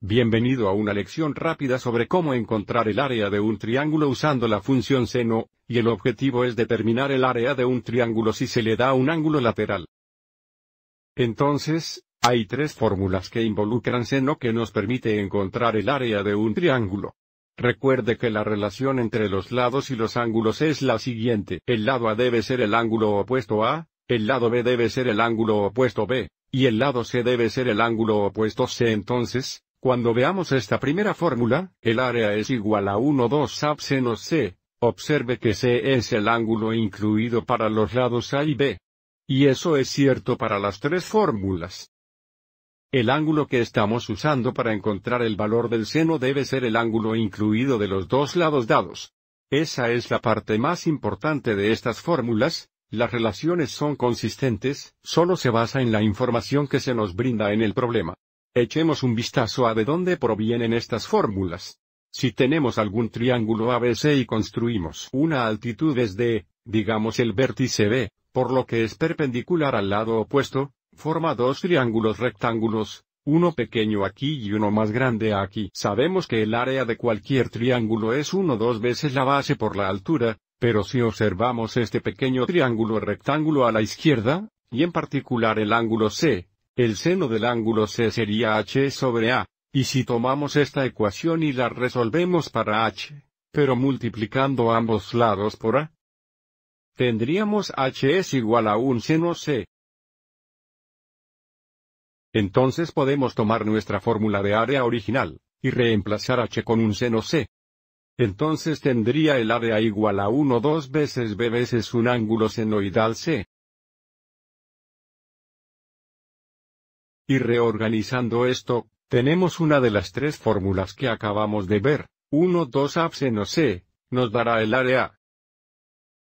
Bienvenido a una lección rápida sobre cómo encontrar el área de un triángulo usando la función seno, y el objetivo es determinar el área de un triángulo si se le da un ángulo lateral. Entonces, hay tres fórmulas que involucran seno que nos permite encontrar el área de un triángulo. Recuerde que la relación entre los lados y los ángulos es la siguiente. El lado A debe ser el ángulo opuesto A, el lado B debe ser el ángulo opuesto B, y el lado C debe ser el ángulo opuesto C. Entonces, cuando veamos esta primera fórmula, el área es igual a 1 2 sub seno c. Observe que c es el ángulo incluido para los lados a y b. Y eso es cierto para las tres fórmulas. El ángulo que estamos usando para encontrar el valor del seno debe ser el ángulo incluido de los dos lados dados. Esa es la parte más importante de estas fórmulas, las relaciones son consistentes, solo se basa en la información que se nos brinda en el problema. Echemos un vistazo a de dónde provienen estas fórmulas. Si tenemos algún triángulo ABC y construimos una altitud desde, digamos el vértice B, por lo que es perpendicular al lado opuesto, forma dos triángulos rectángulos, uno pequeño aquí y uno más grande aquí. Sabemos que el área de cualquier triángulo es uno dos veces la base por la altura, pero si observamos este pequeño triángulo rectángulo a la izquierda, y en particular el ángulo C, el seno del ángulo C sería h sobre a, y si tomamos esta ecuación y la resolvemos para h, pero multiplicando ambos lados por a, tendríamos h es igual a un seno c. Entonces podemos tomar nuestra fórmula de área original, y reemplazar h con un seno c. Entonces tendría el área igual a 1 dos veces b veces un ángulo senoidal c. Y reorganizando esto, tenemos una de las tres fórmulas que acabamos de ver, 1 2 abseno C, nos dará el área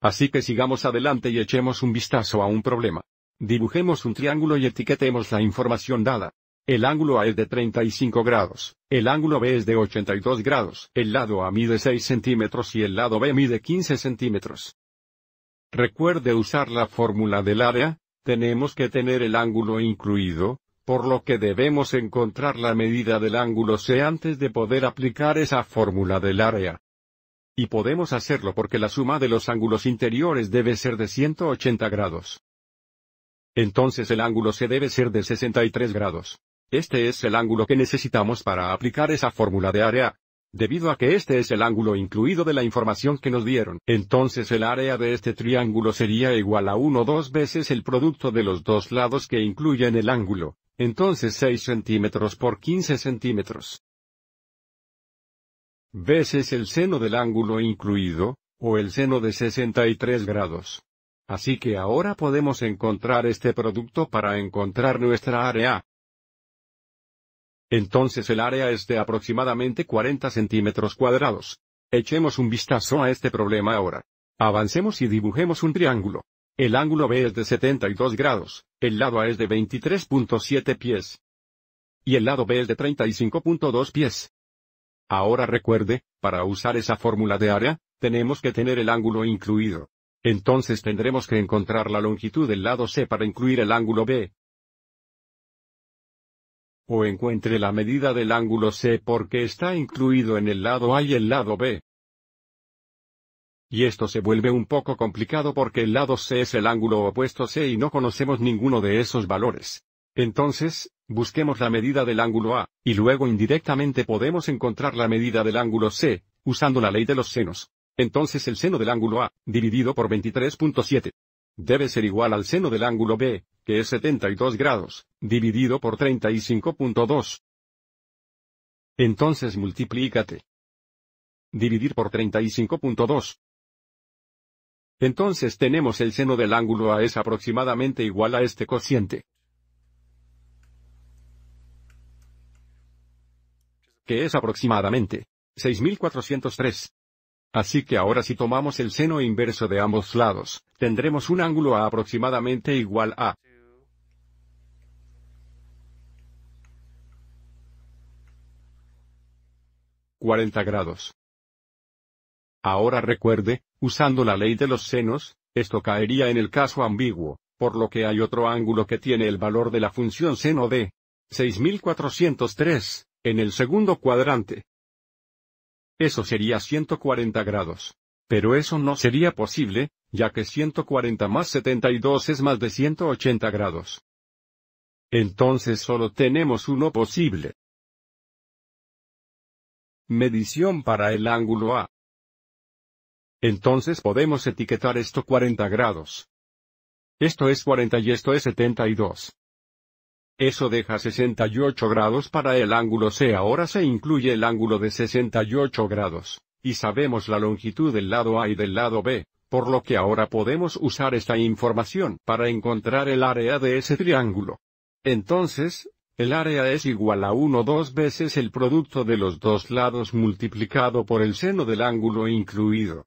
Así que sigamos adelante y echemos un vistazo a un problema. Dibujemos un triángulo y etiquetemos la información dada. El ángulo A es de 35 grados, el ángulo B es de 82 grados, el lado A mide 6 centímetros y el lado B mide 15 centímetros. Recuerde usar la fórmula del área, tenemos que tener el ángulo incluido, por lo que debemos encontrar la medida del ángulo C antes de poder aplicar esa fórmula del área. Y podemos hacerlo porque la suma de los ángulos interiores debe ser de 180 grados. Entonces el ángulo C debe ser de 63 grados. Este es el ángulo que necesitamos para aplicar esa fórmula de área. Debido a que este es el ángulo incluido de la información que nos dieron, entonces el área de este triángulo sería igual a 1 o 2 veces el producto de los dos lados que incluyen el ángulo, entonces 6 centímetros por 15 centímetros. Veces el seno del ángulo incluido, o el seno de 63 grados. Así que ahora podemos encontrar este producto para encontrar nuestra área. Entonces el área es de aproximadamente 40 centímetros cuadrados. Echemos un vistazo a este problema ahora. Avancemos y dibujemos un triángulo. El ángulo B es de 72 grados, el lado A es de 23.7 pies. Y el lado B es de 35.2 pies. Ahora recuerde, para usar esa fórmula de área, tenemos que tener el ángulo incluido. Entonces tendremos que encontrar la longitud del lado C para incluir el ángulo B. O encuentre la medida del ángulo C porque está incluido en el lado A y el lado B. Y esto se vuelve un poco complicado porque el lado C es el ángulo opuesto C y no conocemos ninguno de esos valores. Entonces, busquemos la medida del ángulo A, y luego indirectamente podemos encontrar la medida del ángulo C, usando la ley de los senos. Entonces el seno del ángulo A, dividido por 23.7, debe ser igual al seno del ángulo B, que es 72 grados, dividido por 35.2. Entonces multiplícate. Dividir por 35.2. Entonces tenemos el seno del ángulo A es aproximadamente igual a este cociente. que es aproximadamente 6403. Así que ahora si tomamos el seno inverso de ambos lados, tendremos un ángulo A aproximadamente igual a 40 grados. Ahora recuerde, Usando la ley de los senos, esto caería en el caso ambiguo, por lo que hay otro ángulo que tiene el valor de la función seno de 6403, en el segundo cuadrante. Eso sería 140 grados. Pero eso no sería posible, ya que 140 más 72 es más de 180 grados. Entonces solo tenemos uno posible. Medición para el ángulo A. Entonces podemos etiquetar esto 40 grados. Esto es 40 y esto es 72. Eso deja 68 grados para el ángulo C. Ahora se incluye el ángulo de 68 grados, y sabemos la longitud del lado A y del lado B, por lo que ahora podemos usar esta información para encontrar el área de ese triángulo. Entonces, el área es igual a 1 dos veces el producto de los dos lados multiplicado por el seno del ángulo incluido.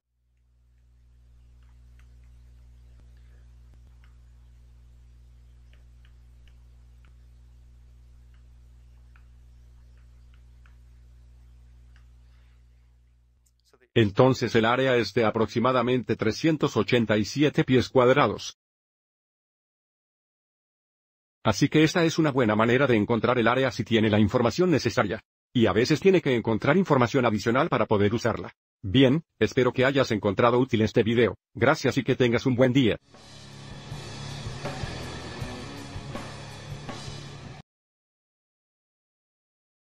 Entonces el área es de aproximadamente 387 pies cuadrados. Así que esta es una buena manera de encontrar el área si tiene la información necesaria. Y a veces tiene que encontrar información adicional para poder usarla. Bien, espero que hayas encontrado útil este video, gracias y que tengas un buen día.